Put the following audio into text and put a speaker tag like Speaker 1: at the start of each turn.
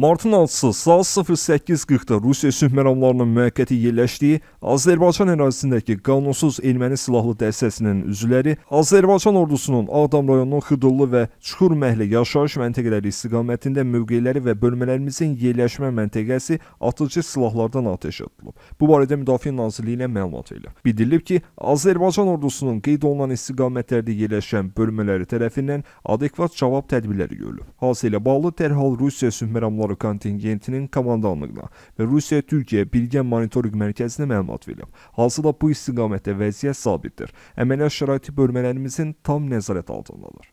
Speaker 1: Martın 6-ı saat 08:40-da Rusiya sülh məramlarının müvəqqəti yerləşdiyi Azərbaycan ərazisindəki qanunsuz erməni silahlı dəstəsinin üzvləri Azərbaycan ordusunun Ağdam rayonunun Xıdullu və Çuxur məhəllə yaşayış məntəqələri istiqamətində mövqeləri və bölmələrimizin yerləşmə məntəqəsi atıcı silahlardan atəş atılıb. Bu barədə Müdafiə Nazirliyi ilə məlumat verilib. Bildirilib ki, Azərbaycan ordusunun qeyd olunan istiqamətlərdə yerləşən bölmələri tərəfindən adekvat cavab tədbirləri görülüb. Hadisə ilə bağlı dərhal Rusiya sülh məramları Avro kontingentinin komandanlığına və Rusiya-Türkiyə birgə monitorinq mərkəzinə məlumat verilib. Hansıla bu istiqamətdə vəziyyət sabitdir. Əməliyyat şəraiti bölmələrimizin tam nəzarət altındadır.